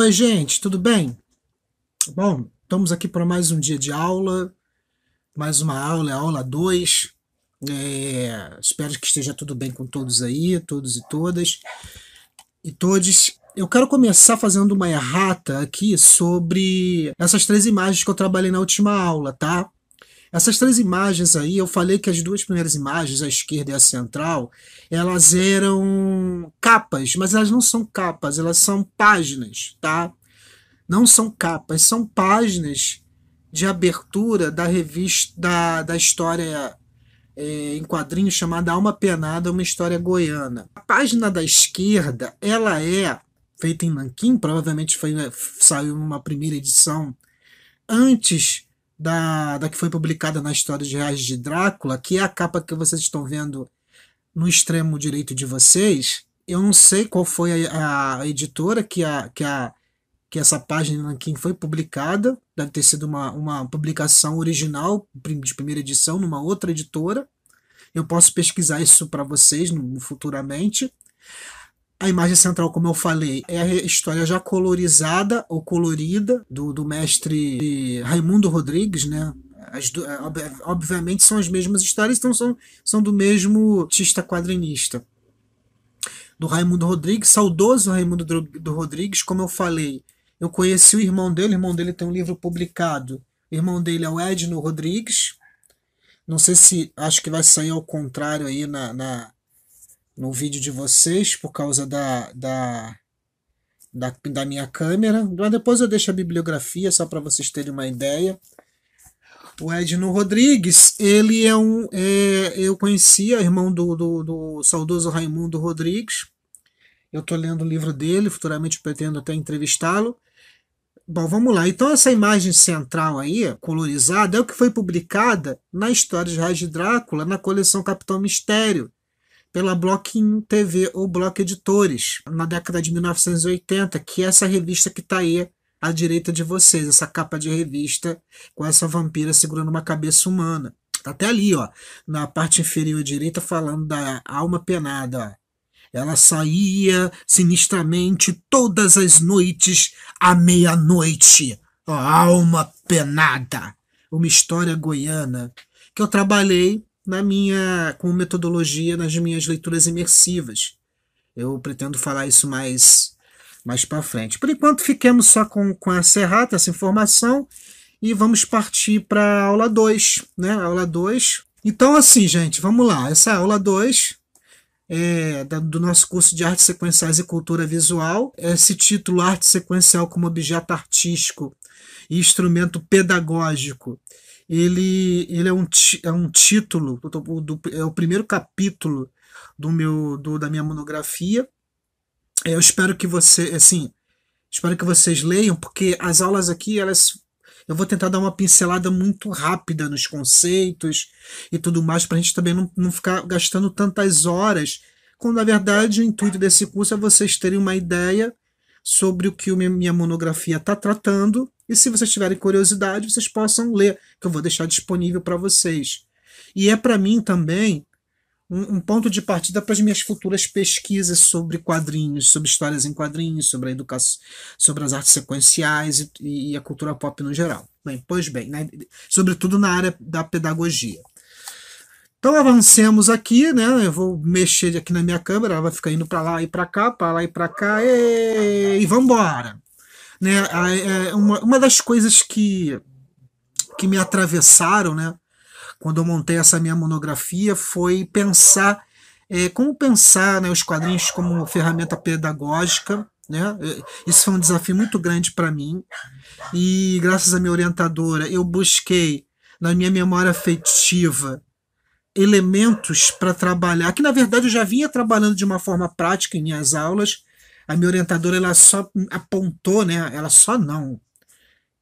Oi, gente, tudo bem? Bom, estamos aqui para mais um dia de aula, mais uma aula, aula 2. É, espero que esteja tudo bem com todos aí, todos e todas. E todos. Eu quero começar fazendo uma errata aqui sobre essas três imagens que eu trabalhei na última aula, tá? Essas três imagens aí, eu falei que as duas primeiras imagens, a esquerda e a central, elas eram capas, mas elas não são capas, elas são páginas, tá? Não são capas, são páginas de abertura da revista, da, da história é, em quadrinho chamada Alma Penada, uma história goiana. A página da esquerda, ela é feita em Nanquim, provavelmente foi, saiu numa primeira edição antes da, da que foi publicada na História de Reais de Drácula, que é a capa que vocês estão vendo no extremo direito de vocês. Eu não sei qual foi a, a editora que, a, que, a, que essa página aqui foi publicada, deve ter sido uma, uma publicação original, de primeira edição, numa outra editora. Eu posso pesquisar isso para vocês no, futuramente. A imagem central, como eu falei, é a história já colorizada ou colorida do, do mestre Raimundo Rodrigues, né? Do, é, obviamente são as mesmas histórias, então são, são do mesmo artista quadrinista. Do Raimundo Rodrigues, saudoso Raimundo do, do Rodrigues, como eu falei, eu conheci o irmão dele, o irmão dele tem um livro publicado. O irmão dele é o Edno Rodrigues. Não sei se acho que vai sair ao contrário aí na, na no vídeo de vocês por causa da, da, da, da minha câmera. Mas depois eu deixo a bibliografia só para vocês terem uma ideia. O Edno Rodrigues, ele é um. É, eu conhecia, irmão do, do, do saudoso Raimundo Rodrigues. Eu estou lendo o livro dele, futuramente pretendo até entrevistá-lo. Bom, vamos lá. Então, essa imagem central aí, colorizada, é o que foi publicada na História de Raiz de Drácula, na coleção Capitão Mistério, pela Bloquinho TV ou Bloco Editores, na década de 1980, que é essa revista que está aí à direita de vocês, essa capa de revista com essa vampira segurando uma cabeça humana. Tá até ali, ó, na parte inferior direita, falando da alma penada. Ó. Ela saía sinistramente todas as noites à meia-noite. alma penada. Uma história goiana que eu trabalhei na minha como metodologia nas minhas leituras imersivas. Eu pretendo falar isso mais mais para frente. Por enquanto fiquemos só com, com a Serrata, essa informação, e vamos partir para a aula 2, né? Aula 2. Então assim, gente, vamos lá. Essa aula 2 é, do nosso curso de Artes Sequenciais e Cultura Visual. É esse título, Arte Sequencial como Objeto Artístico e Instrumento Pedagógico, ele, ele é, um, é um título, do, do, é o primeiro capítulo do meu do, da minha monografia. É, eu espero que você, assim, espero que vocês leiam, porque as aulas aqui, elas eu vou tentar dar uma pincelada muito rápida nos conceitos e tudo mais, para a gente também não, não ficar gastando tantas horas, quando na verdade o intuito desse curso é vocês terem uma ideia sobre o que minha monografia está tratando e se vocês tiverem curiosidade, vocês possam ler, que eu vou deixar disponível para vocês. E é para mim também um, um, ponto de partida para as minhas futuras pesquisas sobre quadrinhos, sobre histórias em quadrinhos, sobre a educação, sobre as artes sequenciais e, e, a cultura pop no geral. Bem, pois bem, né, sobretudo na área da pedagogia. Então avancemos aqui, né? Eu vou mexer aqui na minha câmera, ela vai ficar indo para lá e para cá, para lá e para cá, e, e vamos embora. Né? Ah, é, é uma, uma das coisas que, que me atravessaram, né? Quando eu montei essa minha monografia, foi pensar é, como pensar né, os quadrinhos como ferramenta pedagógica. Né? É, isso foi um desafio muito grande para mim. E graças à minha orientadora, eu busquei na minha memória afetiva elementos para trabalhar, que na verdade eu já vinha trabalhando de uma forma prática em minhas aulas, a minha orientadora ela só apontou, né? Ela só não.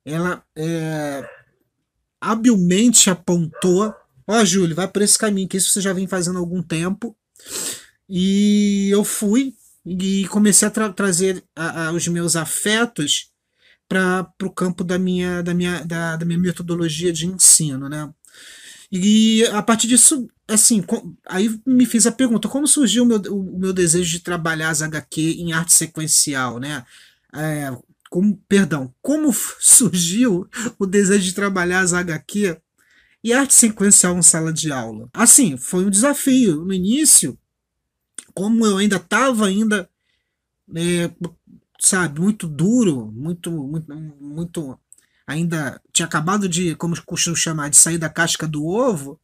Ela é, habilmente apontou. Ó, oh, Júlio, vai por esse caminho, que isso você já vem fazendo há algum tempo. E eu fui e comecei a tra trazer a, a, os meus afetos para o campo da minha, da, minha, da, da minha metodologia de ensino, né? E a partir disso, assim, aí me fiz a pergunta, como surgiu o meu, o meu desejo de trabalhar as HQ em arte sequencial, né? É, como, perdão, como surgiu o desejo de trabalhar as HQ e arte sequencial em sala de aula? Assim, foi um desafio no início, como eu ainda estava ainda, né, sabe, muito duro, muito, muito, muito ainda tinha acabado de, como costumam chamar, de sair da casca do ovo,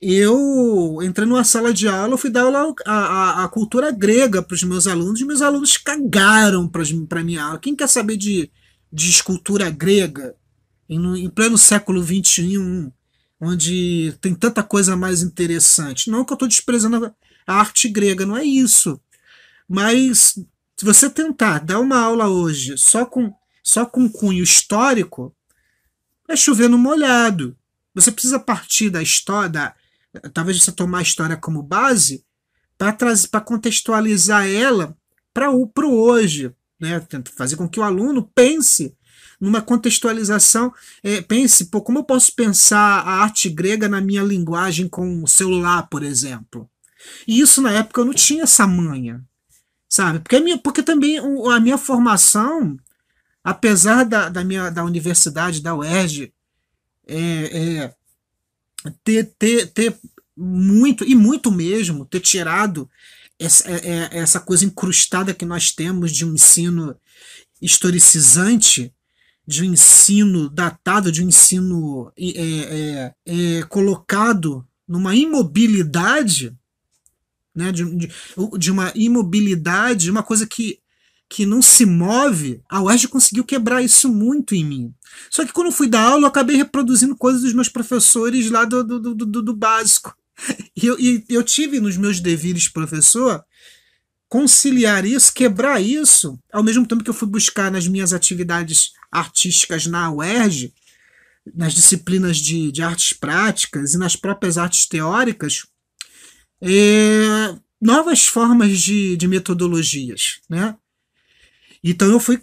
eu entrei numa sala de aula, fui dar aula a, a, a cultura grega para os meus alunos, e meus alunos cagaram para a minha aula. Quem quer saber de, de escultura grega em, em pleno século XXI, onde tem tanta coisa mais interessante? Não que eu estou desprezando a arte grega, não é isso. Mas se você tentar dar uma aula hoje só com só com cunho histórico, é chover no molhado. Você precisa partir da história, da, talvez você tomar a história como base, para contextualizar ela para o hoje. Né? Fazer com que o aluno pense numa contextualização, é, pense, pô, como eu posso pensar a arte grega na minha linguagem com o celular, por exemplo? E isso na época eu não tinha essa manha, sabe? Porque, minha, porque também a minha formação apesar da, da minha da universidade, da UERJ, é, é, ter, ter, ter muito, e muito mesmo, ter tirado essa, é, é essa coisa incrustada que nós temos de um ensino historicizante, de um ensino datado, de um ensino é, é, é, colocado numa imobilidade, né, de, de, de uma imobilidade, uma coisa que que não se move, a UERJ conseguiu quebrar isso muito em mim. Só que quando fui dar aula, eu acabei reproduzindo coisas dos meus professores lá do, do, do, do básico. E eu, e eu tive nos meus deveres de professor conciliar isso, quebrar isso, ao mesmo tempo que eu fui buscar nas minhas atividades artísticas na UERJ, nas disciplinas de, de artes práticas e nas próprias artes teóricas, é, novas formas de, de metodologias, né? Então eu fui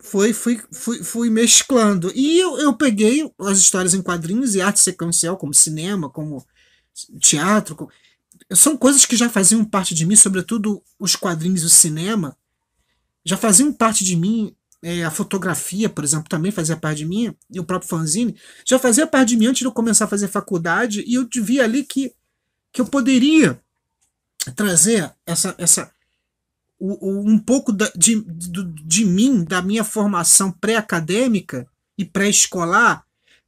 fui, fui, fui mesclando. E eu, eu peguei as histórias em quadrinhos e arte sequencial, como cinema, como teatro. Como... São coisas que já faziam parte de mim, sobretudo os quadrinhos e o cinema. Já faziam parte de mim. É, a fotografia, por exemplo, também fazia parte de mim. E o próprio fanzine já fazia parte de mim antes de eu começar a fazer faculdade. E eu vi ali que, que eu poderia trazer essa, essa, o, o, um pouco da, de, de, de mim, da minha formação pré-acadêmica e pré-escolar,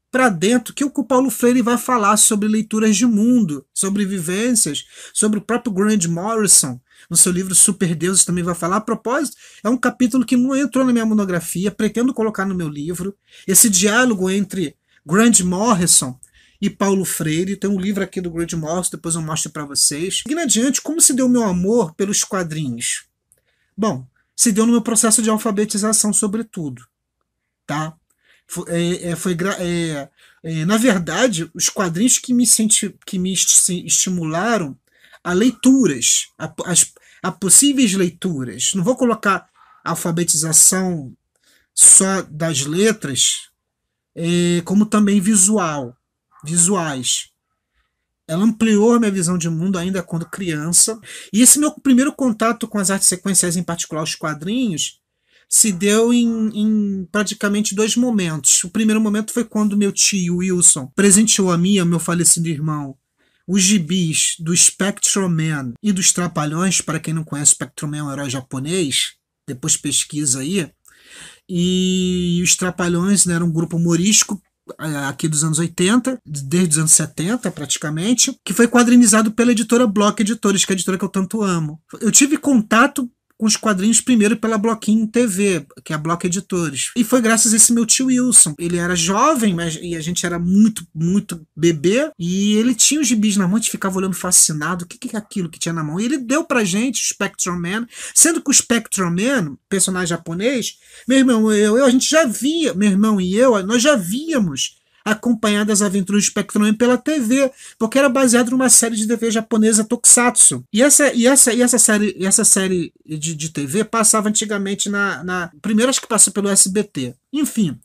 para dentro, é que o Paulo Freire vai falar sobre leituras de mundo, sobre vivências, sobre o próprio Grant Morrison, no seu livro Super Deus também vai falar. A propósito, é um capítulo que não entrou na minha monografia, pretendo colocar no meu livro. Esse diálogo entre Grant Morrison e Paulo Freire, tem um livro aqui do Grant Morrison, depois eu mostro para vocês. E adiante, como se deu meu amor pelos quadrinhos? Bom, se deu no meu processo de alfabetização, sobretudo. Tá? Foi, é, é, foi é, é, na verdade, os quadrinhos que me, senti, que me estimularam a leituras, a, as, a possíveis leituras. Não vou colocar alfabetização só das letras, é, como também visual, visuais. Ela ampliou minha visão de mundo ainda quando criança. E esse meu primeiro contato com as artes sequenciais, em particular os quadrinhos, se deu em, em, praticamente dois momentos. O primeiro momento foi quando meu tio Wilson presenteou a mim, ao meu falecido irmão, os gibis do Spectrum Man e dos Trapalhões. Para quem não conhece, Spectrum Man é um herói japonês, depois pesquisa aí. E os Trapalhões né, era um grupo humorístico aqui dos anos 80, desde os anos 70 praticamente, que foi quadrinizado pela editora Block Editores, que é a editora que eu tanto amo. Eu tive contato com os quadrinhos primeiro pela Bloquinho TV, que é a Bloco Editores. E foi graças a esse meu tio Wilson. Ele era jovem, mas e a gente era muito, muito bebê, e ele tinha os gibis na mão, a gente ficava olhando fascinado, o que, que é aquilo que tinha na mão. E ele deu pra gente o Spectrum Man, sendo que o Spectrum Man, personagem japonês, meu irmão eu, eu a gente já via, meu irmão e eu, nós já víamos acompanhar das aventuras do Spectrum pela TV, porque era baseado numa série de TV japonesa Tokusatsu. E essa, e essa, e essa série, essa série de, de TV passava antigamente na, na. Primeiro acho que passou pelo SBT. Enfim,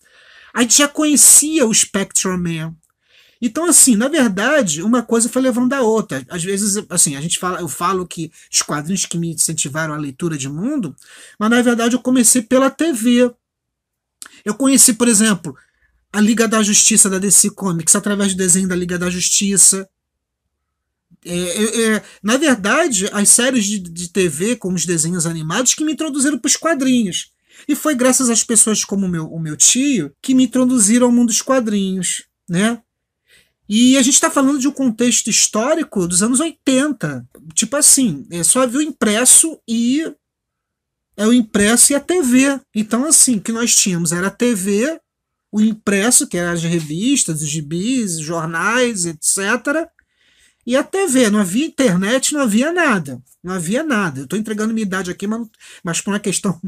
a gente já conhecia o Spectrum Man. Então, assim, na verdade, uma coisa foi levando a outra. Às vezes, assim, a gente fala, eu falo que os quadrinhos que me incentivaram a leitura de mundo, mas na verdade eu comecei pela TV. Eu conheci, por exemplo, a Liga da Justiça da DC Comics através do desenho da Liga da Justiça. É, é, é na verdade, as séries de, de TV, como os desenhos animados, que me introduziram para os quadrinhos. E foi graças às pessoas como o meu, o meu tio que me introduziram ao mundo dos quadrinhos, né? E a gente está falando de um contexto histórico dos anos 80. Tipo assim, é, só havia o impresso e. É o impresso e a TV. Então, assim, o que nós tínhamos era a TV o impresso, que é as revistas, os gibis, os jornais, etc. E a TV, não havia internet, não havia nada. Não havia nada. Eu estou entregando minha idade aqui, mas, mas por uma questão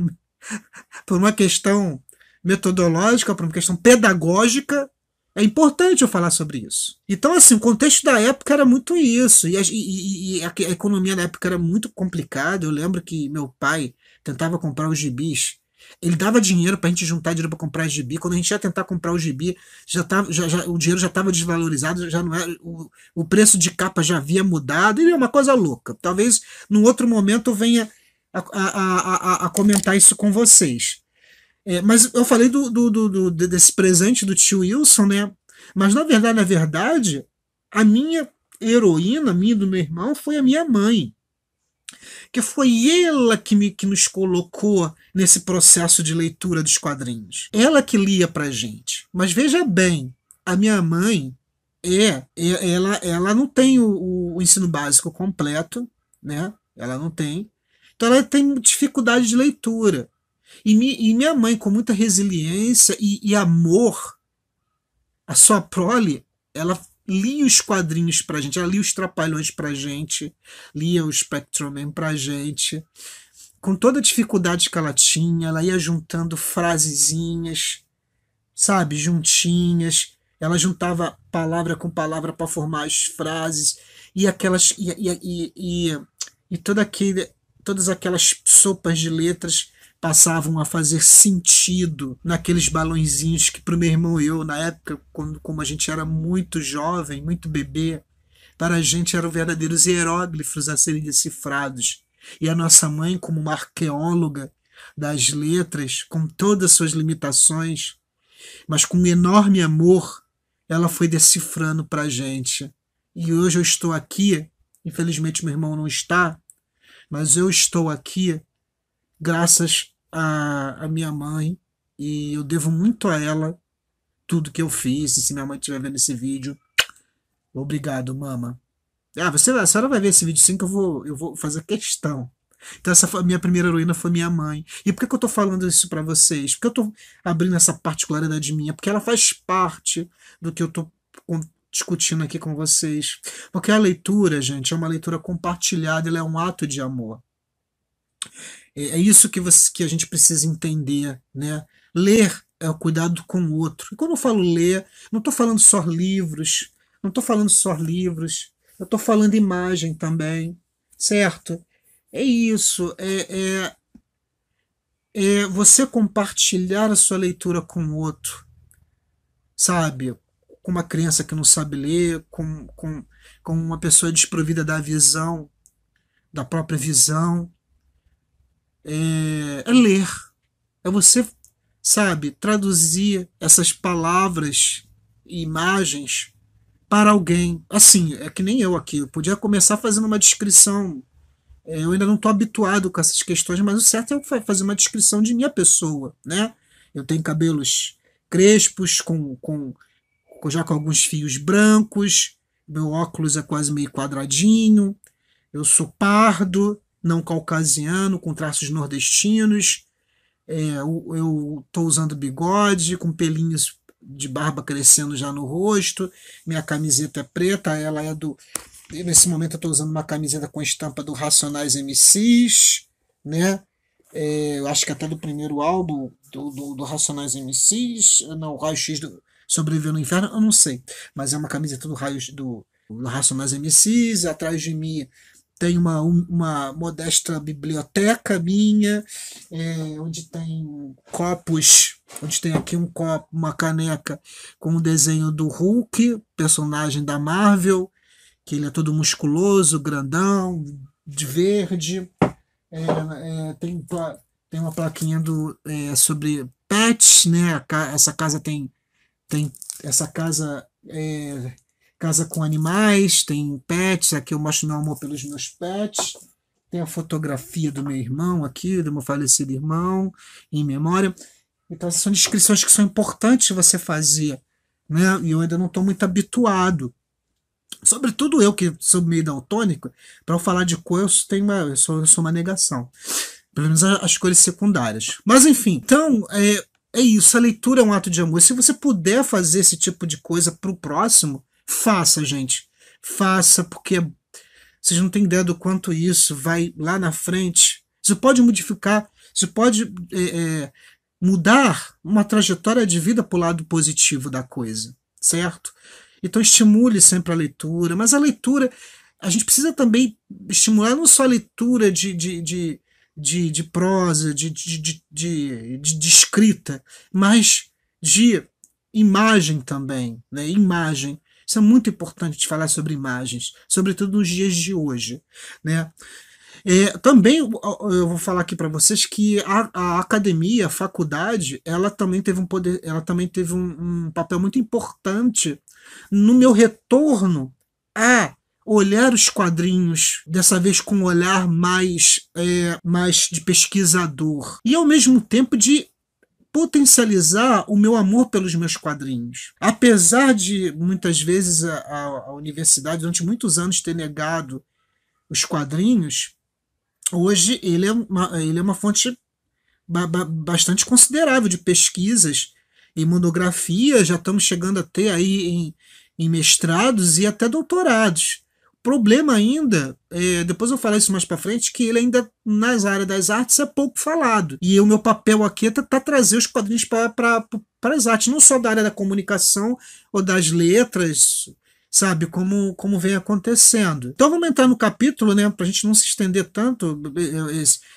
por uma questão metodológica, por uma questão pedagógica, é importante eu falar sobre isso. Então, assim, o contexto da época era muito isso. E a, e, e a economia da época era muito complicada. Eu lembro que meu pai tentava comprar os gibis ele dava dinheiro pra gente juntar dinheiro pra comprar gibi. Quando a gente ia tentar comprar o gibi, já tava, já, já, o dinheiro já estava desvalorizado, já não era, é, o, o preço de capa já havia mudado, e é uma coisa louca. Talvez num outro momento eu venha a, a, a, a comentar isso com vocês. É, mas eu falei do, do, do, do, desse presente do tio Wilson, né? Mas na verdade, na verdade, a minha heroína, a minha e do meu irmão, foi a minha mãe que foi ela que, me, que nos colocou nesse processo de leitura dos quadrinhos. Ela que lia pra gente. Mas veja bem, a minha mãe é, é ela, ela não tem o, o ensino básico completo, né? Ela não tem. Então ela tem dificuldade de leitura. E, mi, e minha mãe, com muita resiliência e, e amor, a sua prole, ela lia os quadrinhos pra gente, ela lia os Trapalhões pra gente, lia o Spectrum pra gente. Com toda a dificuldade que ela tinha, ela ia juntando frasezinhas, sabe, juntinhas. Ela juntava palavra com palavra para formar as frases e aquelas e, e, e, e, e toda aquele, todas aquelas sopas de letras passavam a fazer sentido naqueles balãozinhos que o meu irmão e eu, na época, quando, como a gente era muito jovem, muito bebê, para a gente eram verdadeiros hieróglifos a serem decifrados. E a nossa mãe, como uma arqueóloga das letras, com todas as suas limitações, mas com um enorme amor, ela foi decifrando para a gente. E hoje eu estou aqui, infelizmente meu irmão não está, mas eu estou aqui graças a, a minha mãe e eu devo muito a ela tudo que eu fiz. E se minha mãe estiver vendo esse vídeo, obrigado, mama. Ah, você, a senhora vai ver esse vídeo sim que eu vou, eu vou fazer questão. Então essa foi, minha primeira heroína foi minha mãe. E por que, que eu tô falando isso para vocês? Porque eu tô abrindo essa particularidade minha, porque ela faz parte do que eu tô discutindo aqui com vocês. Porque a leitura, gente, é uma leitura compartilhada, ela é um ato de amor. É, é isso que, você, que a gente precisa entender, né? Ler é o cuidado com o outro. E quando eu falo ler, não estou falando só livros, não estou falando só livros, eu estou falando imagem também, certo? É isso, é, é, é você compartilhar a sua leitura com o outro, sabe? Com uma criança que não sabe ler, com, com, com uma pessoa desprovida da visão, da própria visão, é, é ler. É você, sabe, traduzir essas palavras e imagens para alguém. Assim, é que nem eu aqui. Eu podia começar fazendo uma descrição. É, eu ainda não estou habituado com essas questões, mas o certo é eu fazer uma descrição de minha pessoa, né? Eu tenho cabelos crespos, com, com já com alguns fios brancos, meu óculos é quase meio quadradinho, eu sou pardo, não caucasiano, com traços nordestinos. É, eu estou usando bigode, com pelinhos de barba crescendo já no rosto. Minha camiseta é preta, ela é do. Nesse momento eu estou usando uma camiseta com estampa do Racionais MCs, né? É, eu acho que até do primeiro álbum do, do, do Racionais MCs, não, o Raio X do Sobreviveu no Inferno, eu não sei, mas é uma camiseta do Raio do, do Racionais MCs, atrás de mim tem uma, uma modesta biblioteca minha, é, onde tem copos, onde tem aqui um copo, uma caneca com o um desenho do Hulk, personagem da Marvel, que ele é todo musculoso, grandão, de verde. É, é, tem, tem uma plaquinha do, é, sobre pets, né? Essa casa tem, tem essa casa é, casa com animais, tem pets, aqui eu mostro meu amor pelos meus pets. Tem a fotografia do meu irmão aqui, do meu falecido irmão, em memória. Então, essas são descrições que são importantes você fazer, né? E eu ainda não estou muito habituado. Sobretudo eu, que sou meio daltônico, para eu falar de cor, eu, tenho uma, eu, sou, eu sou uma negação. Pelo menos as cores secundárias. Mas, enfim, então, é, é isso. A leitura é um ato de amor. Se você puder fazer esse tipo de coisa para o próximo, Faça, gente. Faça, porque vocês não têm ideia do quanto isso vai lá na frente. Isso pode modificar, isso pode é, é, mudar uma trajetória de vida para o lado positivo da coisa, certo? Então estimule sempre a leitura, mas a leitura, a gente precisa também estimular não só a leitura de, de, de, de, de prosa, de, de, de, de escrita, mas de imagem também, né? imagem. Isso é muito importante falar sobre imagens, sobretudo nos dias de hoje. Né? É, também eu vou falar aqui para vocês que a, a, academia, a faculdade, ela também teve um poder, ela também teve um, um papel muito importante no meu retorno a olhar os quadrinhos, dessa vez com um olhar mais, é, mais de pesquisador, e ao mesmo tempo de potencializar o meu amor pelos meus quadrinhos. Apesar de muitas vezes a, a, universidade, durante muitos anos, ter negado os quadrinhos, hoje ele é uma, ele é uma fonte ba, ba, bastante considerável de pesquisas em monografia, já estamos chegando até aí em, em mestrados e até doutorados problema ainda, é, depois eu falar isso mais para frente, que ele ainda nas áreas das artes é pouco falado. E o meu papel aqui é tá trazer os quadrinhos para as artes, não só da área da comunicação ou das letras, sabe, como, como vem acontecendo. Então vamos entrar no capítulo, né, para a gente não se estender tanto,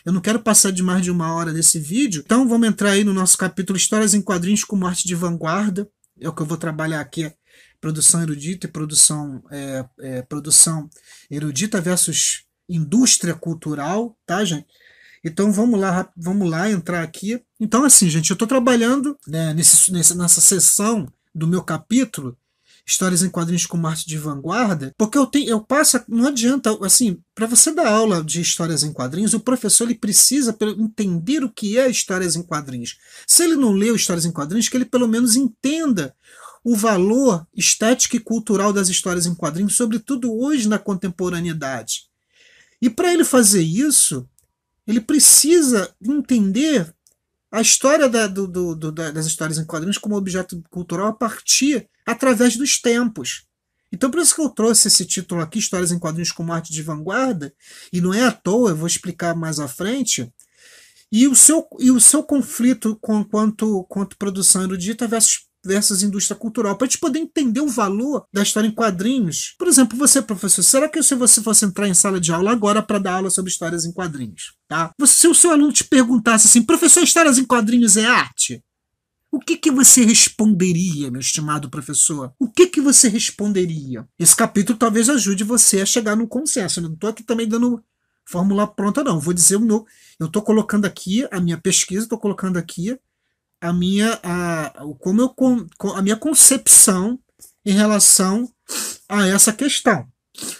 eu não quero passar de mais de uma hora desse vídeo, então vamos entrar aí no nosso capítulo Histórias em Quadrinhos como Arte de Vanguarda, é o que eu vou trabalhar aqui produção erudita e produção, é, é, produção erudita versus indústria cultural, tá, gente? Então vamos lá, vamos lá entrar aqui. Então, assim, gente, eu estou trabalhando né, nesse, nessa sessão do meu capítulo histórias em quadrinhos com arte de vanguarda, porque eu tenho, eu passo, não adianta, assim, para você dar aula de histórias em quadrinhos, o professor ele precisa entender o que é histórias em quadrinhos. Se ele não leu histórias em quadrinhos, que ele pelo menos entenda o valor estético e cultural das histórias em quadrinhos, sobretudo hoje na contemporaneidade. E para ele fazer isso, ele precisa entender a história da, do, do, do, das histórias em quadrinhos como objeto cultural a partir, através dos tempos. Então, por isso que eu trouxe esse título aqui, Histórias em Quadrinhos como Arte de Vanguarda, e não é à toa, eu vou explicar mais à frente. E o seu, e o seu conflito com, quanto, quanto produção erudita versus dessas indústria cultural, para a gente poder entender o valor da história em quadrinhos. Por exemplo, você, professor, será que se você fosse entrar em sala de aula agora para dar aula sobre histórias em quadrinhos, tá? Se o seu aluno te perguntasse assim, professor, histórias em quadrinhos é arte? O que, que você responderia, meu estimado professor? O que, que você responderia? Esse capítulo talvez ajude você a chegar num consenso. Eu não estou aqui também dando fórmula pronta, não. Vou dizer o meu. Eu estou colocando aqui a minha pesquisa, estou colocando aqui a minha a, como eu a minha concepção em relação a essa questão,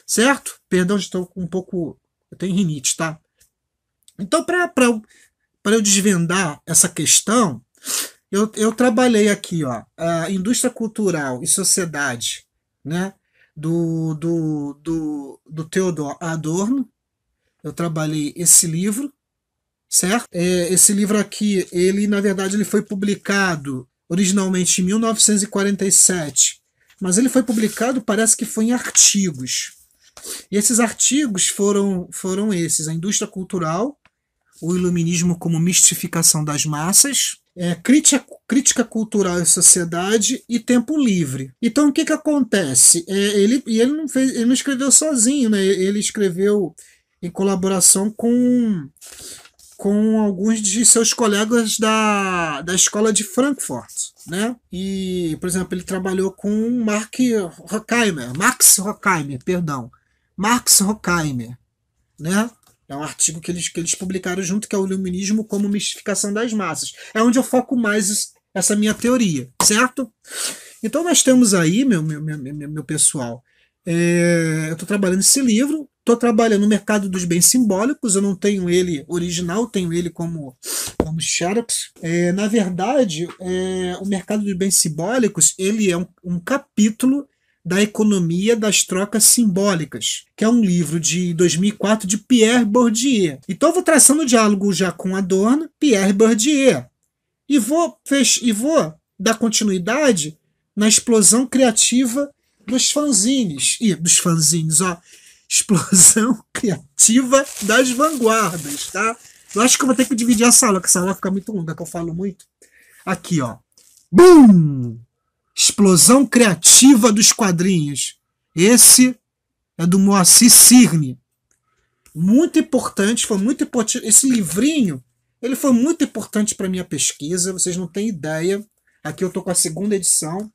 certo? Perdão, estou com um pouco eu tenho rinite, tá? Então para para eu, eu desvendar essa questão, eu, eu trabalhei aqui ó a indústria cultural e sociedade, né? Do, do, do, do Theodor Adorno, eu trabalhei esse livro, certo? É, esse livro aqui, ele na verdade ele foi publicado originalmente em 1947, mas ele foi publicado parece que foi em artigos. E esses artigos foram foram esses: a indústria cultural, o iluminismo como mistificação das massas, é, crítica, crítica cultural e sociedade e tempo livre. Então o que, que acontece? É, ele, e ele não fez, ele não escreveu sozinho, né? Ele escreveu em colaboração com com alguns de seus colegas da, da escola de Frankfurt, né? E, por exemplo, ele trabalhou com Mark Horkheimer, Max Horkheimer, perdão, Max Horkheimer, né? É um artigo que eles, que eles publicaram junto, que é o Iluminismo como Mistificação das Massas. É onde eu foco mais essa minha teoria, certo? Então nós temos aí, meu, meu, meu, meu pessoal, é, eu estou trabalhando esse livro, Estou trabalhando no mercado dos bens simbólicos, eu não tenho ele original, tenho ele como, como xerox. É, na verdade, é, o mercado dos bens simbólicos ele é um, um capítulo da Economia das Trocas Simbólicas, que é um livro de 2004 de Pierre Bourdieu. Então eu vou traçando o diálogo já com Adorno, Pierre Bourdieu, e vou, fech e vou dar continuidade na explosão criativa dos fanzines. E dos fanzines, ó explosão criativa das vanguardas, tá? Eu acho que eu vou ter que dividir a sala, porque a sala fica muito longa, que eu falo muito. Aqui, ó. Bum! Explosão criativa dos quadrinhos. Esse é do Moacir Cirne. Muito importante, foi muito importante. Esse livrinho, ele foi muito importante para minha pesquisa, vocês não têm ideia. Aqui eu tô com a segunda edição.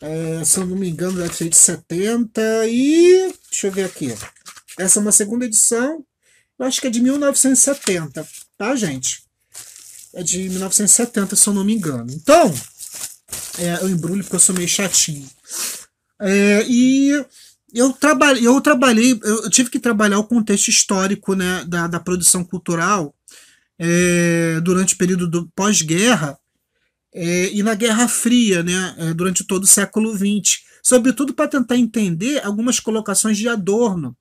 É, se eu não me engano, deve ser de 70 e Deixa eu ver aqui. Essa é uma segunda edição. Eu acho que é de 1970, tá, gente? É de 1970, se eu não me engano. Então, é, eu embrulho porque eu sou meio chatinho. É, e eu, traba eu trabalhei, eu tive que trabalhar o contexto histórico né, da, da produção cultural é, durante o período do pós-guerra é, e na Guerra Fria, né, é, durante todo o século XX sobretudo para tentar entender algumas colocações de Adorno,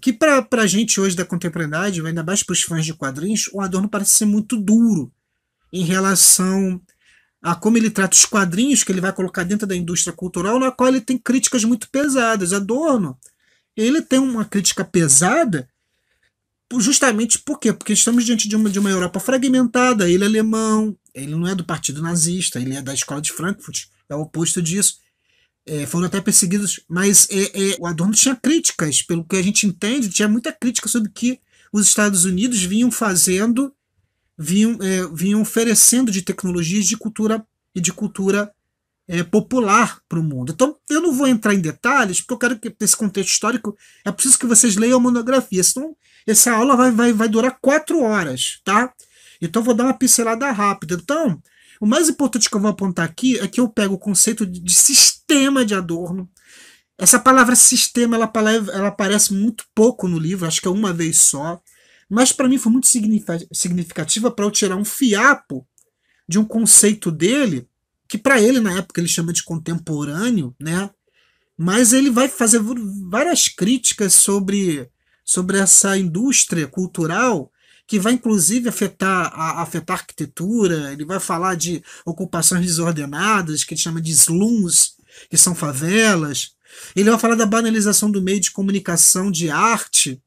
que para a gente hoje da contemporaneidade, ainda mais para os fãs de quadrinhos, o Adorno parece ser muito duro em relação a como ele trata os quadrinhos que ele vai colocar dentro da indústria cultural, na qual ele tem críticas muito pesadas. Adorno, ele tem uma crítica pesada justamente por quê? Porque estamos diante de uma, de uma Europa fragmentada, ele é alemão, ele não é do partido nazista, ele é da escola de Frankfurt, é o oposto disso é, foram até perseguidos, mas é, é, o Adorno tinha críticas, pelo que a gente entende, tinha muita crítica sobre o que os Estados Unidos vinham fazendo, vinham, é, vinham oferecendo de tecnologias de cultura e de cultura é, popular para o mundo. Então, eu não vou entrar em detalhes, porque eu quero que, nesse contexto histórico, é preciso que vocês leiam a monografia, senão essa aula vai, vai, vai durar quatro horas, tá? Então, eu vou dar uma pincelada rápida. Então, o mais importante que eu vou apontar aqui é que eu pego o conceito de sistema de Adorno. Essa palavra sistema ela, ela aparece muito pouco no livro, acho que é uma vez só, mas para mim foi muito significativa para eu tirar um fiapo de um conceito dele, que para ele na época ele chama de contemporâneo, né? Mas ele vai fazer várias críticas sobre, sobre essa indústria cultural que vai inclusive afetar a, afetar a arquitetura, ele vai falar de ocupações desordenadas, que ele chama de slums, que são favelas. Ele vai falar da banalização do meio de comunicação de arte,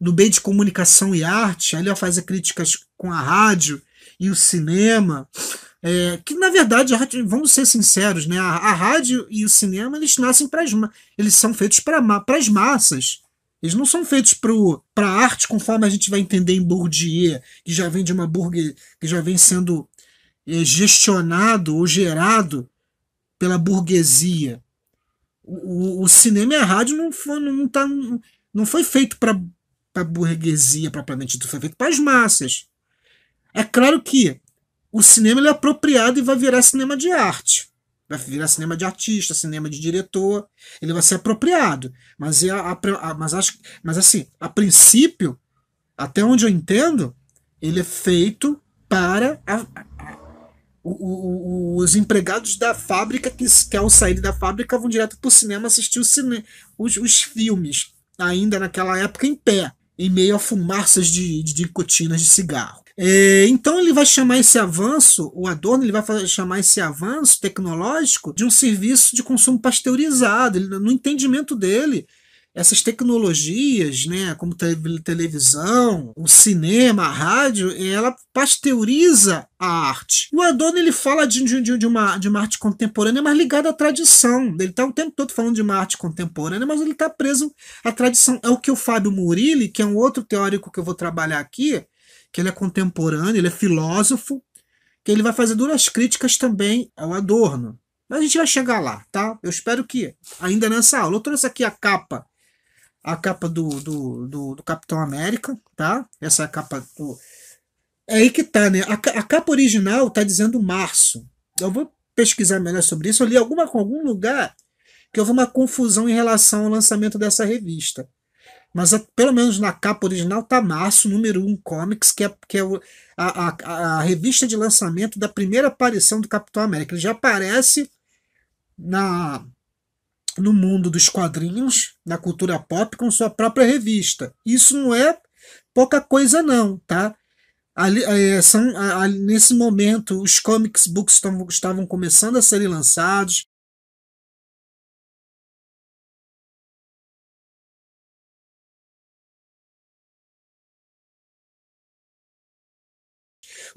do meio de comunicação e arte. Aí ele vai fazer críticas com a rádio e o cinema. É, que na verdade, rádio, vamos ser sinceros, né? A, a, rádio e o cinema eles nascem para eles são feitos para as massas. Eles não são feitos para arte, conforme a gente vai entender em Bourdieu, que já vem de uma burguesia, que já vem sendo é, gestionado ou gerado pela burguesia. O, o, cinema e a rádio não foi, não tá, não foi feito para a burguesia propriamente dita, foi feito para as massas. É claro que o cinema é apropriado e vai virar cinema de arte vai virar cinema de artista, cinema de diretor, ele vai ser apropriado. Mas, é a, a, mas, acho, mas assim, a princípio, até onde eu entendo, ele é feito para a, o, o, os empregados da fábrica que, que ao sair da fábrica vão direto para o cinema assistir o os, os filmes, ainda naquela época em pé, em meio a fumaças de, de nicotinas de cigarro. É, então ele vai chamar esse avanço, o Adorno ele vai chamar esse avanço tecnológico de um serviço de consumo pasteurizado. Ele, no entendimento dele, essas tecnologias, né, como televisão, o cinema, a rádio, ela pasteuriza a arte. O Adorno ele fala de, de, de, uma, de uma arte contemporânea, mas ligada à tradição. Ele está o tempo todo falando de uma arte contemporânea, mas ele está preso à tradição. É o que o Fábio Murilli, que é um outro teórico que eu vou trabalhar aqui, que ele é contemporâneo, ele é filósofo, que ele vai fazer duras críticas também ao Adorno. Mas a gente vai chegar lá, tá? Eu espero que ainda nessa aula. Eu trouxe aqui a capa, a capa do, do, do, do Capitão América, tá? Essa é a capa do. É aí que tá, né? A, a capa original tá dizendo março. Eu vou pesquisar melhor sobre isso. Eu li alguma, algum lugar que houve uma confusão em relação ao lançamento dessa revista mas é, pelo menos na capa original tá Março, número 1 um, Comics, que é, que é a, a, a, revista de lançamento da primeira aparição do Capitão América. Ele já aparece na no mundo dos quadrinhos, na cultura pop, com sua própria revista. Isso não é pouca coisa não, tá? Ali, é, são, a, nesse momento, os comics books tavam, estavam começando a serem lançados,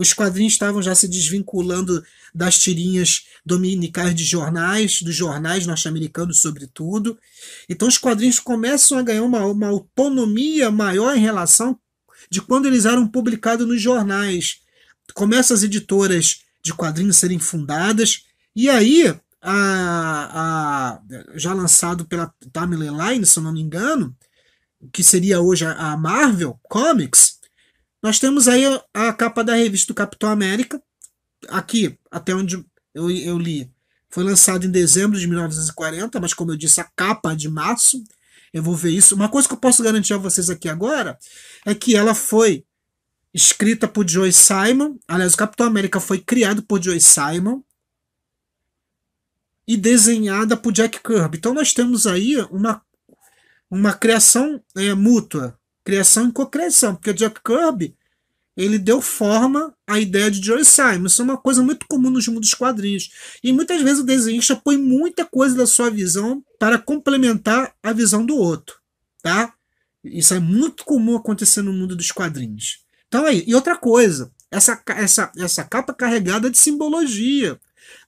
Os quadrinhos estavam já se desvinculando das tirinhas dominicais de jornais, dos jornais norte-americanos, sobretudo. Então, os quadrinhos começam a ganhar uma, uma autonomia maior em relação de quando eles eram publicados nos jornais. Começam as editoras de quadrinhos serem fundadas, e aí, a, a, já lançado pela Timeline, se eu não me engano, que seria hoje a Marvel Comics, nós temos aí a capa da revista do Capitão América, aqui, até onde eu, eu li, foi lançado em dezembro de 1940, mas como eu disse, a capa é de março. Eu vou ver isso. Uma coisa que eu posso garantir a vocês aqui agora é que ela foi escrita por Joe Simon. Aliás, o Capitão América foi criado por Joe Simon e desenhada por Jack Kirby. Então nós temos aí uma, uma criação é, mútua criação e cocriação, porque Jack Kirby ele deu forma à ideia de Joy Simon. Isso é uma coisa muito comum nos mundos quadrinhos. E muitas vezes o desenhista põe muita coisa da sua visão para complementar a visão do outro, tá? Isso é muito comum acontecer no mundo dos quadrinhos. Então aí, e outra coisa, essa, essa, essa capa carregada de simbologia.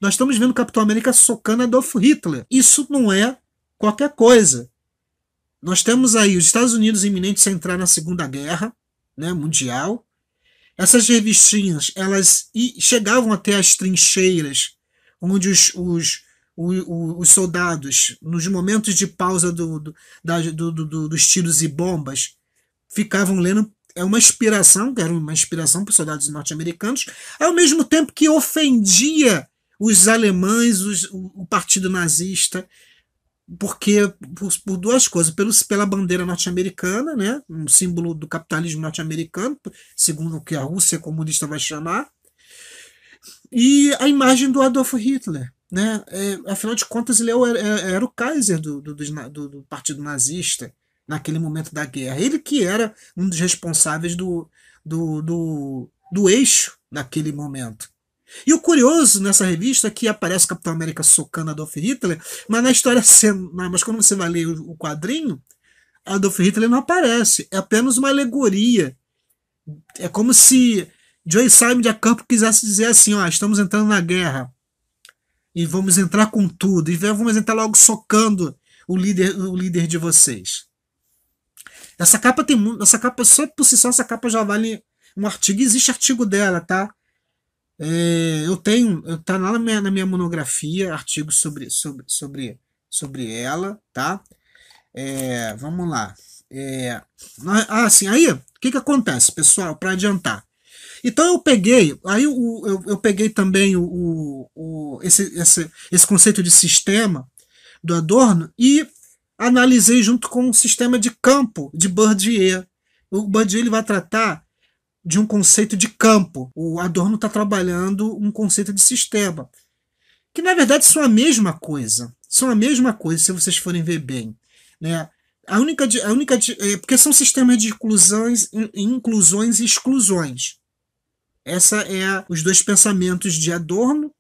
Nós estamos vendo Capitão América socando Adolf Hitler. Isso não é qualquer coisa. Nós temos aí os Estados Unidos iminentes a entrar na Segunda Guerra né, Mundial. Essas revistinhas, elas chegavam até as trincheiras, onde os, os, os, os soldados, nos momentos de pausa do, do, da, do, do, dos tiros e bombas, ficavam lendo. É uma inspiração, que era uma inspiração para os soldados norte-americanos, ao mesmo tempo que ofendia os alemães, os, o partido nazista, porque por, por, duas coisas, pelo, pela bandeira norte-americana, né, um símbolo do capitalismo norte-americano, segundo o que a Rússia comunista vai chamar, e a imagem do Adolf Hitler. Né? É, afinal de contas, ele era, é é, é, era o Kaiser do, do, do, do, Partido Nazista naquele momento da guerra. Ele que era um dos responsáveis do, do, do, do eixo naquele momento. E o curioso nessa revista é que aparece o Capitão América socando Adolf Hitler, mas na história, mas quando você vai ler o quadrinho, Adolf Hitler não aparece. É apenas uma alegoria. É como se Joe Simon de Acampo quisesse dizer assim: ó, estamos entrando na guerra e vamos entrar com tudo, e vamos entrar logo socando o líder, o líder de vocês. Essa capa tem essa capa só por si só essa capa já vale um artigo, existe artigo dela, tá? É, eu tenho, tá lá na minha, na minha monografia, artigo sobre, sobre, sobre, sobre ela, tá? É, vamos lá. É, assim, aí, o que, que acontece, pessoal, para adiantar? Então eu peguei, aí eu, eu, eu peguei também o, o, esse, esse, esse conceito de sistema do Adorno e analisei junto com o sistema de campo de Bourdieu. O Bourdieu ele vai tratar de um conceito de campo. O Adorno está trabalhando um conceito de sistema, que na verdade são a mesma coisa. São a mesma coisa, se vocês forem ver bem. Né? A única, a única é, porque são sistemas de inclusões, inclusões e exclusões. Essa é os dois pensamentos de Adorno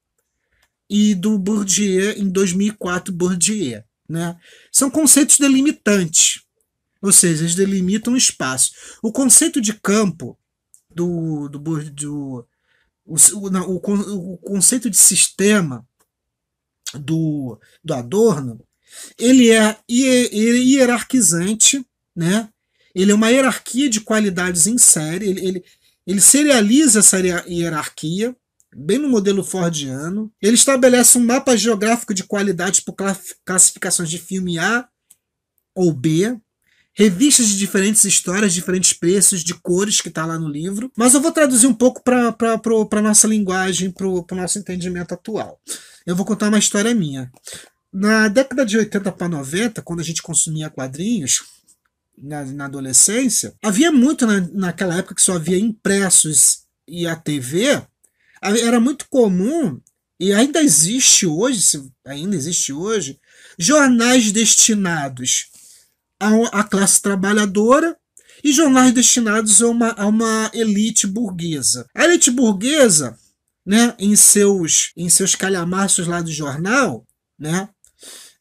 e do Bourdieu em 2004, Bourdieu, né? São conceitos delimitantes, ou seja, eles delimitam o espaço. O conceito de campo do, do, do o, o, o, conceito de sistema do, do Adorno, é ele é hierarquizante, né? Ele é uma hierarquia de qualidades em série, ele, ele, ele serializa essa hierarquia, bem no modelo fordiano. Ele estabelece um mapa geográfico de qualidades por classificações de filme A ou B, revistas de diferentes histórias, diferentes preços, de cores que está lá no livro. Mas eu vou traduzir um pouco para a nossa linguagem, para o nosso entendimento atual. Eu vou contar uma história minha. Na década de 80 para 90, quando a gente consumia quadrinhos, na, na adolescência, havia muito na, naquela época que só havia impressos e a TV, era muito comum e ainda existe hoje, ainda existe hoje, jornais destinados à classe trabalhadora e jornais destinados a uma, a uma elite burguesa. A elite burguesa, né, em seus em seus calhamaços lá do jornal, né,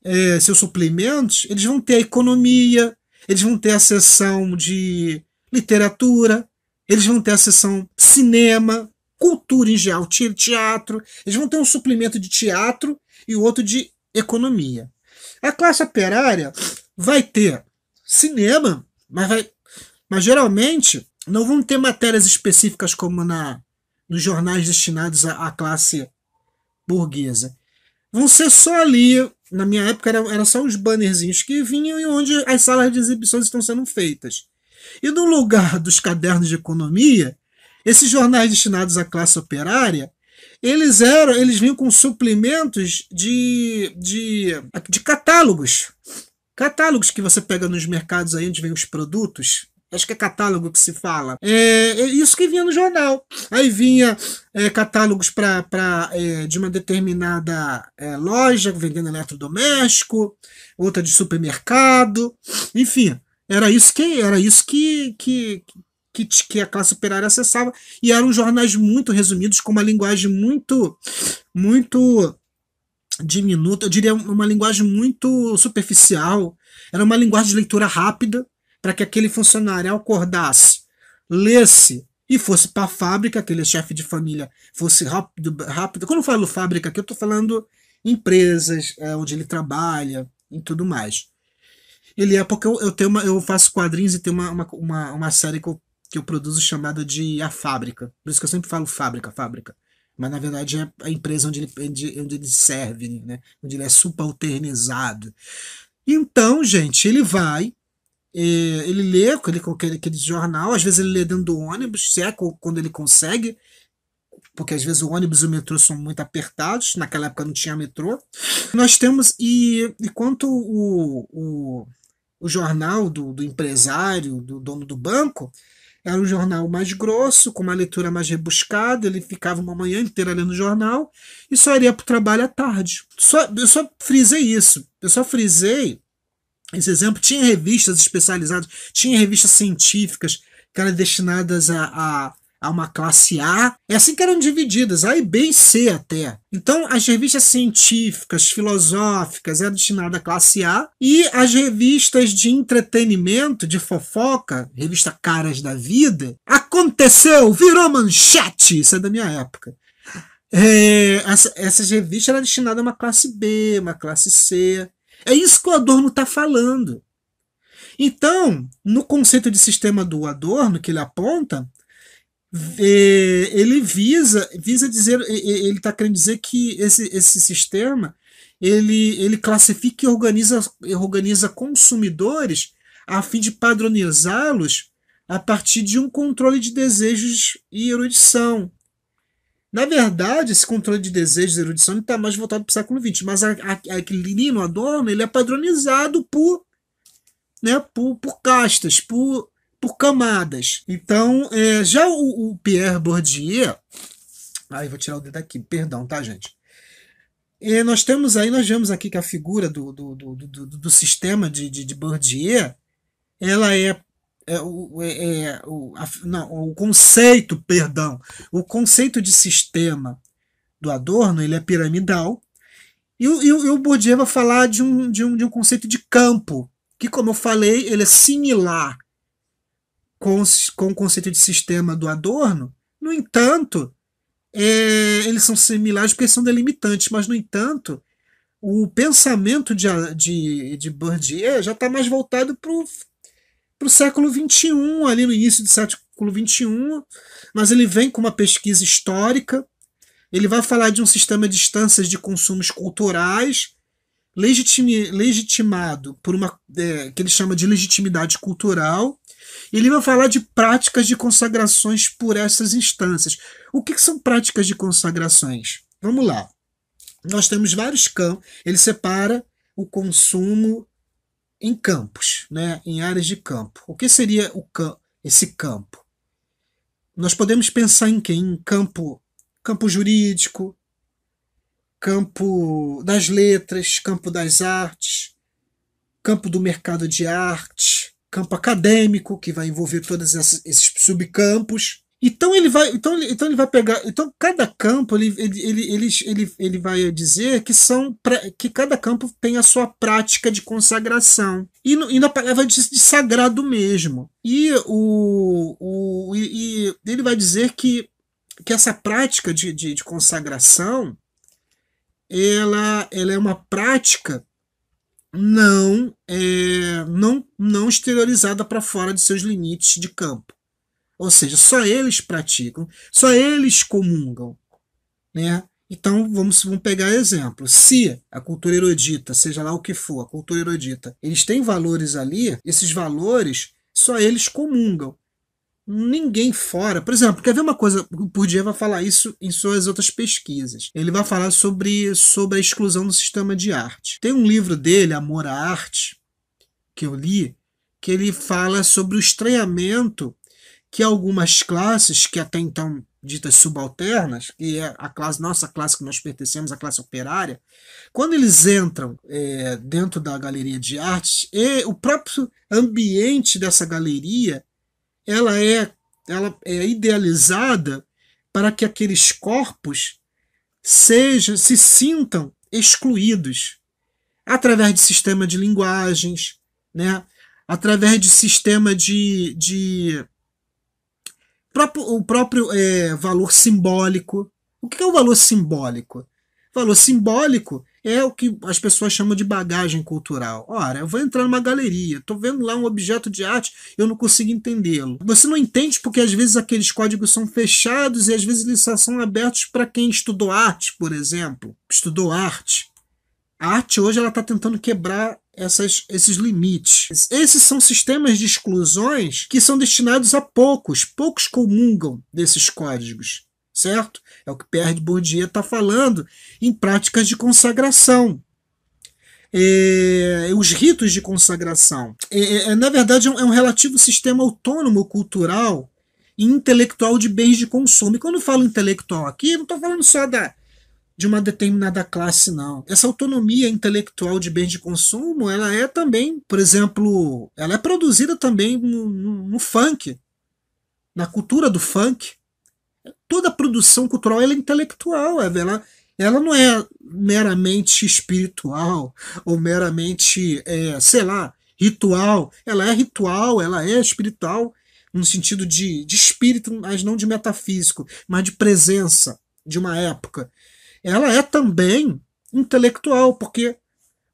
é, seus suplementos, eles vão ter a economia, eles vão ter a seção de literatura, eles vão ter a seção cinema, cultura em geral, teatro, eles vão ter um suplemento de teatro e outro de economia. A classe operária vai ter cinema, mas, vai, mas geralmente não vão ter matérias específicas como na nos jornais destinados à, à classe burguesa. Vão ser só ali, na minha época eram era só os bannerzinhos que vinham e onde as salas de exibições estão sendo feitas. E no lugar dos cadernos de economia, esses jornais destinados à classe operária, eles eram, eles vinham com suplementos de, de, de catálogos Catálogos que você pega nos mercados aí onde vem os produtos, acho que é catálogo que se fala, é, é isso que vinha no jornal. Aí vinha é, catálogos pra, pra, é, de uma determinada é, loja vendendo eletrodoméstico, outra de supermercado, enfim, era isso que era isso que, que, que, que a classe operária acessava, e eram jornais muito resumidos, com uma linguagem muito, muito diminuta, eu diria uma linguagem muito superficial. Era uma linguagem de leitura rápida para que aquele funcionário acordasse, lesse e fosse para a fábrica, aquele chefe de família fosse rápido, rápido. Quando eu falo fábrica aqui, eu estou falando empresas é, onde ele trabalha e tudo mais. Ele é porque eu, eu, tenho uma, eu faço quadrinhos e tem uma, uma, uma, uma série que eu, que eu produzo chamada de A Fábrica. Por isso que eu sempre falo fábrica, fábrica mas na verdade é a empresa onde ele, onde ele serve, né? onde ele é subalternizado. Então, gente, ele vai, é, ele lê aquele, aquele, aquele jornal, às vezes ele lê dentro do ônibus, se é quando ele consegue, porque às vezes o ônibus e o metrô são muito apertados, naquela época não tinha metrô. Nós temos, e enquanto o, o, o jornal do, do empresário, do dono do banco, era um jornal mais grosso, com uma leitura mais rebuscada, ele ficava uma manhã inteira lendo jornal e só iria para o trabalho à tarde. Só, eu só frisei isso, eu só frisei esse exemplo. Tinha revistas especializadas, tinha revistas científicas que eram destinadas a, a a uma classe A. É assim que eram divididas, A e B e C até. Então, as revistas científicas, filosóficas, é destinada à classe A, e as revistas de entretenimento, de fofoca, revista Caras da Vida, aconteceu, virou manchete, isso é da minha época. É, essa, essas revistas eram destinadas a uma classe B, uma classe C. É isso que o Adorno está falando. Então, no conceito de sistema do Adorno que ele aponta, é, ele visa, visa dizer, ele está querendo dizer que esse, esse sistema ele, ele classifica e organiza, organiza consumidores a fim de padronizá-los a partir de um controle de desejos e erudição. Na verdade, esse controle de desejos e erudição está mais voltado para o século XX, mas aquele Nino Adorno ele é padronizado por, né, por, por castas, por por camadas. Então, é, já o, o, Pierre Bourdieu. Ai, vou tirar o dedo aqui, perdão, tá, gente? É, nós temos aí, nós vemos aqui que a figura do, do, do, do, do sistema de, de, de Bourdieu ela é é, é, é, o, a, não, o conceito, perdão, o conceito de sistema do Adorno ele é piramidal. E, e, e o Bourdieu vai falar de um, de, um, de um conceito de campo, que, como eu falei, ele é similar com, com o conceito de sistema do Adorno. No entanto, é, eles são similares porque são delimitantes, mas, no entanto, o pensamento de, de, de Bourdieu já está mais voltado para o século XXI, ali no início do século XXI, mas ele vem com uma pesquisa histórica, ele vai falar de um sistema de instâncias de consumos culturais, legitimado por uma é, que ele chama de legitimidade cultural. Ele vai falar de práticas de consagrações por essas instâncias. O que, que são práticas de consagrações? Vamos lá. Nós temos vários campos. Ele separa o consumo em campos, né, em áreas de campo. O que seria o cam esse campo? Nós podemos pensar em quem? Em campo, campo jurídico, campo das letras, campo das artes, campo do mercado de arte, campo acadêmico, que vai envolver todos esses subcampos. Então ele vai, então ele, então ele vai pegar, então cada campo ele, ele, ele, ele, ele vai dizer que são que cada campo tem a sua prática de consagração e, no, e na palavra de, de, sagrado mesmo. E o, o e, e ele vai dizer que que essa prática de, de, de consagração ela, ela é uma prática não é, não não exteriorizada para fora de seus limites de campo. Ou seja, só eles praticam, só eles comungam, né? Então vamos, vamos pegar exemplo. Se a cultura erudita, seja lá o que for, a cultura erudita, eles têm valores ali, esses valores só eles comungam ninguém fora. Por exemplo, quer ver uma coisa? O Bourdieu vai falar isso em suas outras pesquisas. Ele vai falar sobre, sobre a exclusão do sistema de arte. Tem um livro dele, Amor à Arte, que eu li, que ele fala sobre o estranhamento que algumas classes que até então ditas subalternas, que é a classe nossa classe que nós pertencemos, a classe operária, quando eles entram é, dentro da galeria de artes, e o próprio ambiente dessa galeria ela é, ela é idealizada para que aqueles corpos sejam, se sintam excluídos através de sistema de linguagens, né? através de sistema de, de próprio, o próprio é, valor simbólico. O que é o valor simbólico? O valor simbólico é o que as pessoas chamam de bagagem cultural. Ora, eu vou entrar numa galeria, estou vendo lá um objeto de arte, eu não consigo entendê-lo. Você não entende porque às vezes aqueles códigos são fechados e às vezes eles só são abertos para quem estudou arte, por exemplo. Estudou arte. A arte hoje ela está tentando quebrar essas, esses limites. Esses são sistemas de exclusões que são destinados a poucos. Poucos comungam desses códigos certo? É o que Pierre de Bourdieu está falando em práticas de consagração. É, os ritos de consagração. É, é, é na verdade, é, é um, relativo sistema autônomo cultural e intelectual de bens de consumo. E quando eu falo intelectual aqui, não estou falando só da, de uma determinada classe, não. Essa autonomia intelectual de bens de consumo, ela é também, por exemplo, ela é produzida também no, no, no funk, na cultura do funk toda a produção cultural ela é intelectual, é, ela, ela não é meramente espiritual ou meramente, é, sei lá, ritual. Ela é ritual, ela é espiritual no sentido de, de espírito, mas não de metafísico, mas de presença de uma época. Ela é também intelectual, porque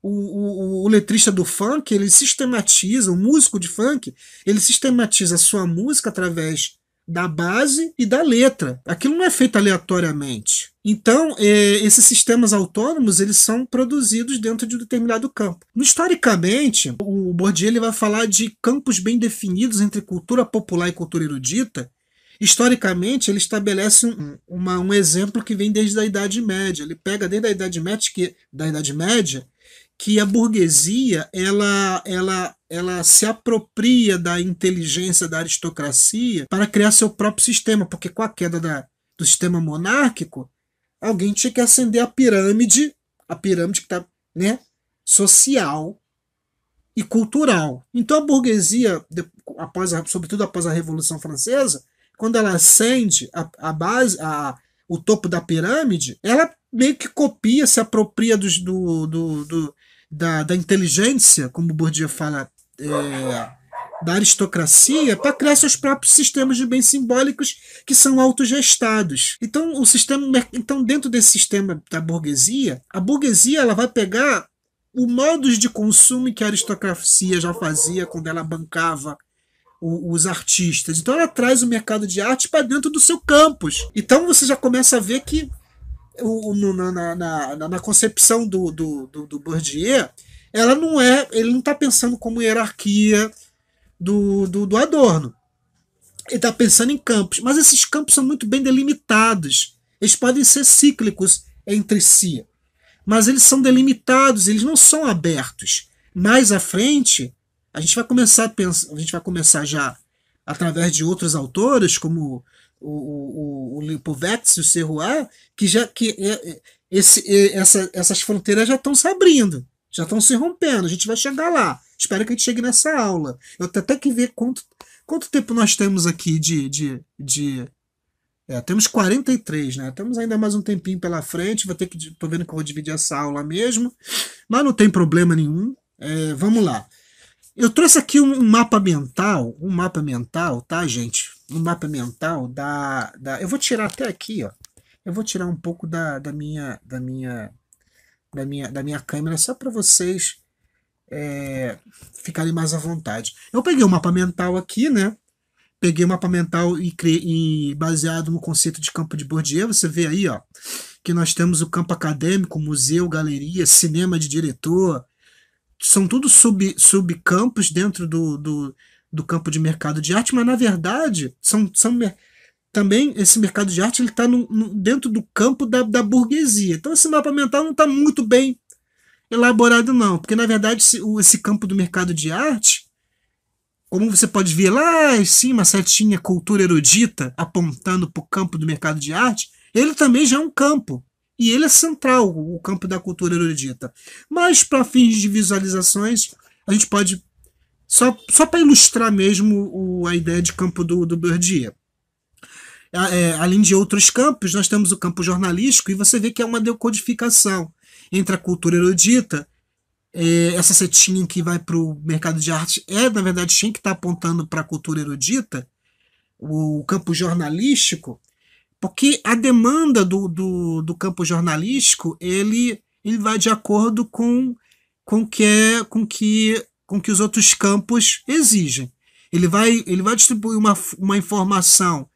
o, o, o, letrista do funk ele sistematiza, o músico de funk, ele sistematiza a sua música através da base e da letra. Aquilo não é feito aleatoriamente. Então, é, esses sistemas autônomos eles são produzidos dentro de um determinado campo. Historicamente, o Bourdieu ele vai falar de campos bem definidos entre cultura popular e cultura erudita. Historicamente, ele estabelece um, uma, um exemplo que vem desde a Idade Média. Ele pega desde a Idade Média, que, da Idade Média que a burguesia ela, ela, ela se apropria da inteligência da aristocracia para criar seu próprio sistema, porque com a queda da, do sistema monárquico, alguém tinha que acender a pirâmide, a pirâmide que está né, social e cultural. Então a burguesia, após a, sobretudo após a Revolução Francesa, quando ela acende a, a base, a, o topo da pirâmide, ela meio que copia, se apropria dos, do, do, do da, da, inteligência, como Bourdieu fala, é, da aristocracia, para criar seus próprios sistemas de bens simbólicos que são autogestados. Então, o sistema, então dentro desse sistema da burguesia, a burguesia ela vai pegar o modos de consumo que a aristocracia já fazia quando ela bancava os artistas. Então ela traz o mercado de arte para dentro do seu campus. Então você já começa a ver que o, no, na, na, na, na, concepção do, do, do, do Bourdieu, ela não é, ele não está pensando como hierarquia do, do, do Adorno. Ele está pensando em campos, mas esses campos são muito bem delimitados. Eles podem ser cíclicos entre si, mas eles são delimitados, eles não são abertos. Mais à frente, a gente vai começar a pensar, a gente vai começar já através de outros autores, como o, o, o Lipovets e o Serruá, que já que é, é, esse, é, essa, essas fronteiras já estão se abrindo, já estão se rompendo. A gente vai chegar lá. Espero que a gente chegue nessa aula. Eu tenho até que ver quanto, quanto tempo nós temos aqui de. de, de é, temos 43, né? Temos ainda mais um tempinho pela frente. Vou ter que. Tô vendo que eu vou dividir essa aula mesmo. Mas não tem problema nenhum. É, vamos lá. Eu trouxe aqui um mapa mental, um mapa mental, tá, gente? Um mapa mental da, da eu vou tirar até aqui, ó. Eu vou tirar um pouco da, da minha da minha da minha da minha câmera só para vocês é, ficarem mais à vontade. Eu peguei o um mapa mental aqui, né? Peguei o um mapa mental e, e baseado no conceito de campo de Bourdieu, você vê aí, ó, que nós temos o campo acadêmico, museu, galeria, cinema de diretor, são tudo sub, subcampos dentro do, do, do, campo de mercado de arte, mas na verdade são, são também esse mercado de arte ele está dentro do campo da, da burguesia. Então esse mapa mental não está muito bem elaborado não, porque na verdade esse, esse campo do mercado de arte como você pode ver lá em cima, setinha cultura erudita apontando para o campo do mercado de arte, ele também já é um campo. E ele é central, o campo da cultura erudita. Mas, para fins de visualizações, a gente pode. Só, só para ilustrar mesmo o, a ideia de campo do, do É, além de outros campos, nós temos o campo jornalístico, e você vê que é uma decodificação entre a cultura erudita é, essa setinha que vai para o mercado de arte é, na verdade, quem que está apontando para a cultura erudita, o campo jornalístico, porque a demanda do, do, do campo jornalístico, ele, ele vai de acordo com com que é, com que com que os outros campos exigem. Ele vai ele vai distribuir uma, uma informação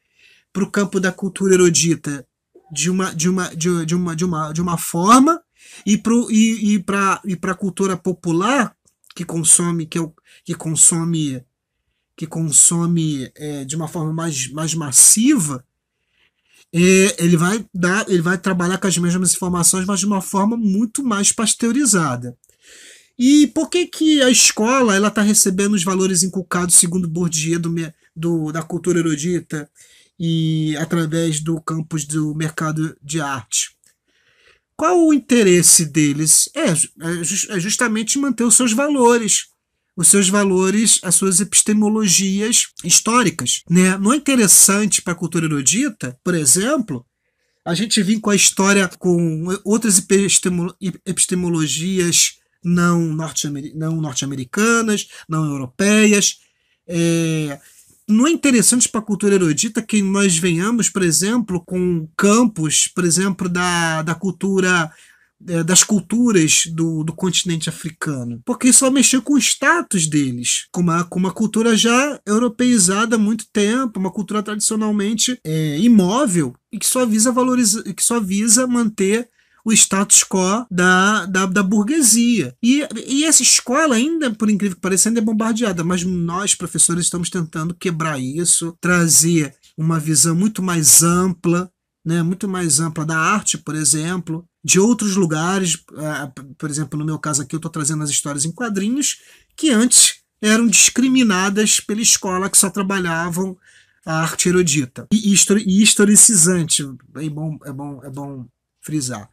para o campo da cultura erudita de uma de uma de, de uma de uma de uma forma e para e, e para e para a cultura popular que consome que, é que consome que consome é, de uma forma mais, mais massiva é, ele vai dar, ele vai trabalhar com as mesmas informações, mas de uma forma muito mais pasteurizada. E por que que a escola ela está recebendo os valores inculcados segundo Bourdieu do, do, da cultura erudita e através do campus do mercado de arte? Qual o interesse deles? É, é, é justamente manter os seus valores, os seus valores, as suas epistemologias históricas. Né? Não é interessante para a cultura erudita, por exemplo, a gente vir com a história com outras epistemologias não norte-americanas, não, europeias. É, não é interessante para a cultura erudita que nós venhamos, por exemplo, com campos, por exemplo, da, da cultura é, das culturas do, do continente africano, porque só mexer com o status deles, com uma, com uma cultura já europeizada há muito tempo, uma cultura tradicionalmente é, imóvel e que só visa valorizar, que só visa manter o status quo da, da, da, burguesia. E, e essa escola, ainda, por incrível que pareça, ainda é bombardeada, mas nós, professores, estamos tentando quebrar isso, trazer uma visão muito mais ampla, né, muito mais ampla da arte, por exemplo, de outros lugares. É, por exemplo, no meu caso aqui, eu estou trazendo as histórias em quadrinhos, que antes eram discriminadas pela escola que só trabalhavam a arte erudita e, historicizante. É bom, é bom, é bom frisar.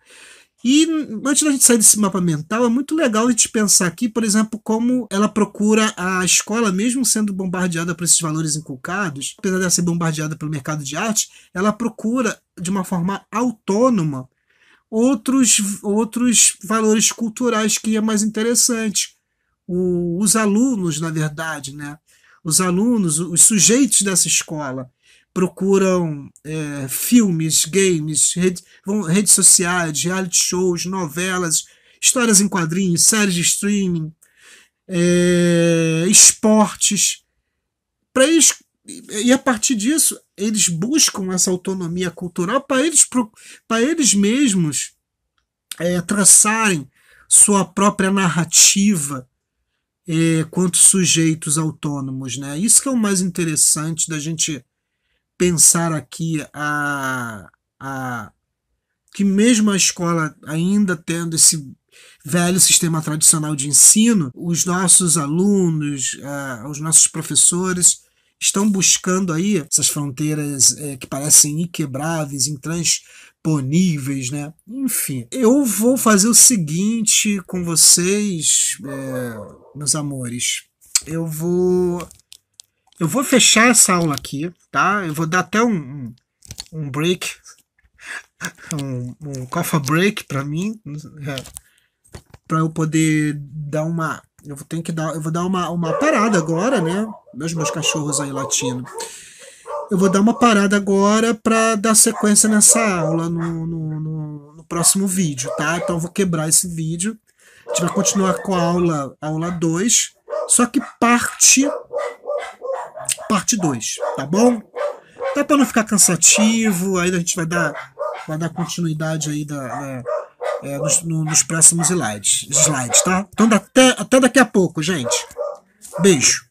E antes da gente sair desse mapa mental, é muito legal a gente pensar aqui, por exemplo, como ela procura a escola, mesmo sendo bombardeada por esses valores inculcados, apesar de ela ser bombardeada pelo mercado de arte, ela procura, de uma forma autônoma, outros, outros valores culturais que é mais interessante. O, os alunos, na verdade, né? os alunos, os sujeitos dessa escola procuram é, filmes, games, rede, redes sociais, reality shows, novelas, histórias em quadrinhos, séries de streaming, é, esportes, para eles e a partir disso, eles buscam essa autonomia cultural para eles, para eles mesmos é, traçarem sua própria narrativa é, quanto sujeitos autônomos. Né? Isso que é o mais interessante da gente pensar aqui a, a que mesmo a escola ainda tendo esse velho sistema tradicional de ensino, os nossos alunos, é, os nossos professores, estão buscando aí essas fronteiras é, que parecem inquebráveis, intransponíveis, né? Enfim, eu vou fazer o seguinte com vocês, é, meus amores. Eu vou, eu vou fechar essa aula aqui, tá? Eu vou dar até um, um break, um, um coffee break para mim, é, para eu poder dar uma eu vou ter que dar, eu vou dar uma, uma parada agora, né? Meus meus cachorros aí latindo. Eu vou dar uma parada agora para dar sequência nessa aula no, no, no, no próximo vídeo, tá? Então eu vou quebrar esse vídeo. A gente vai continuar com a aula aula 2, só que parte parte 2, tá bom? Tá para não ficar cansativo, aí a gente vai dar vai dar continuidade aí da, da é, nos, no, nos, próximos slides, slides, tá? Então até, até daqui a pouco, gente. Beijo.